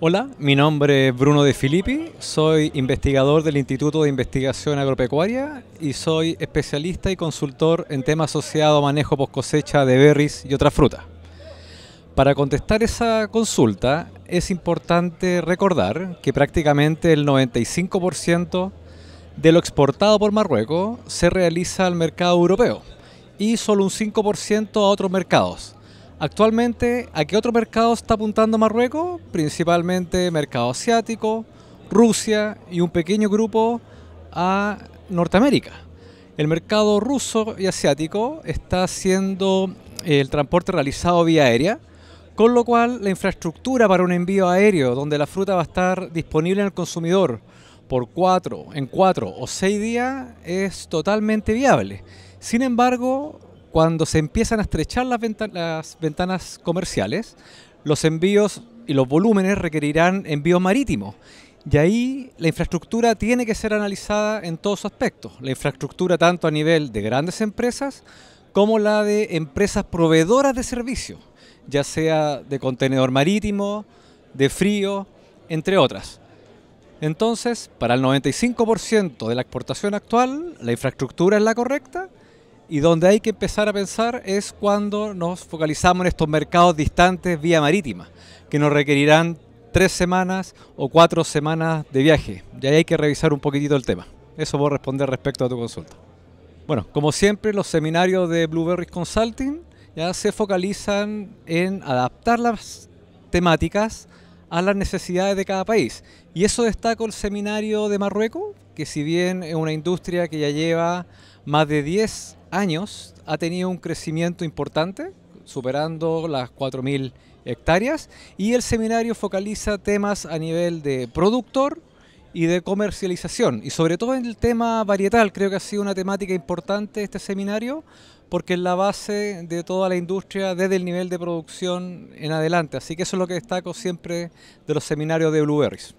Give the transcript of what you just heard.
Hola, mi nombre es Bruno De Filippi, soy investigador del Instituto de Investigación Agropecuaria y soy especialista y consultor en temas asociados a manejo post cosecha de berries y otras frutas. Para contestar esa consulta es importante recordar que prácticamente el 95% de lo exportado por Marruecos se realiza al mercado europeo y solo un 5% a otros mercados, Actualmente, ¿a qué otro mercado está apuntando Marruecos? Principalmente mercado asiático, Rusia y un pequeño grupo a Norteamérica. El mercado ruso y asiático está haciendo eh, el transporte realizado vía aérea, con lo cual la infraestructura para un envío aéreo donde la fruta va a estar disponible en el consumidor por cuatro, en cuatro o seis días es totalmente viable. Sin embargo, cuando se empiezan a estrechar las, las ventanas comerciales, los envíos y los volúmenes requerirán envíos marítimos. Y ahí la infraestructura tiene que ser analizada en todos sus aspectos. La infraestructura tanto a nivel de grandes empresas como la de empresas proveedoras de servicios, ya sea de contenedor marítimo, de frío, entre otras. Entonces, para el 95% de la exportación actual, la infraestructura es la correcta y donde hay que empezar a pensar es cuando nos focalizamos en estos mercados distantes vía marítima, que nos requerirán tres semanas o cuatro semanas de viaje. Y ahí hay que revisar un poquitito el tema. Eso voy a responder respecto a tu consulta. Bueno, como siempre, los seminarios de Blueberry Consulting ya se focalizan en adaptar las temáticas a las necesidades de cada país. Y eso destaca el seminario de Marruecos, que si bien es una industria que ya lleva más de 10 años ha tenido un crecimiento importante, superando las 4.000 hectáreas, y el seminario focaliza temas a nivel de productor y de comercialización, y sobre todo en el tema varietal, creo que ha sido una temática importante este seminario, porque es la base de toda la industria desde el nivel de producción en adelante, así que eso es lo que destaco siempre de los seminarios de Blueberries.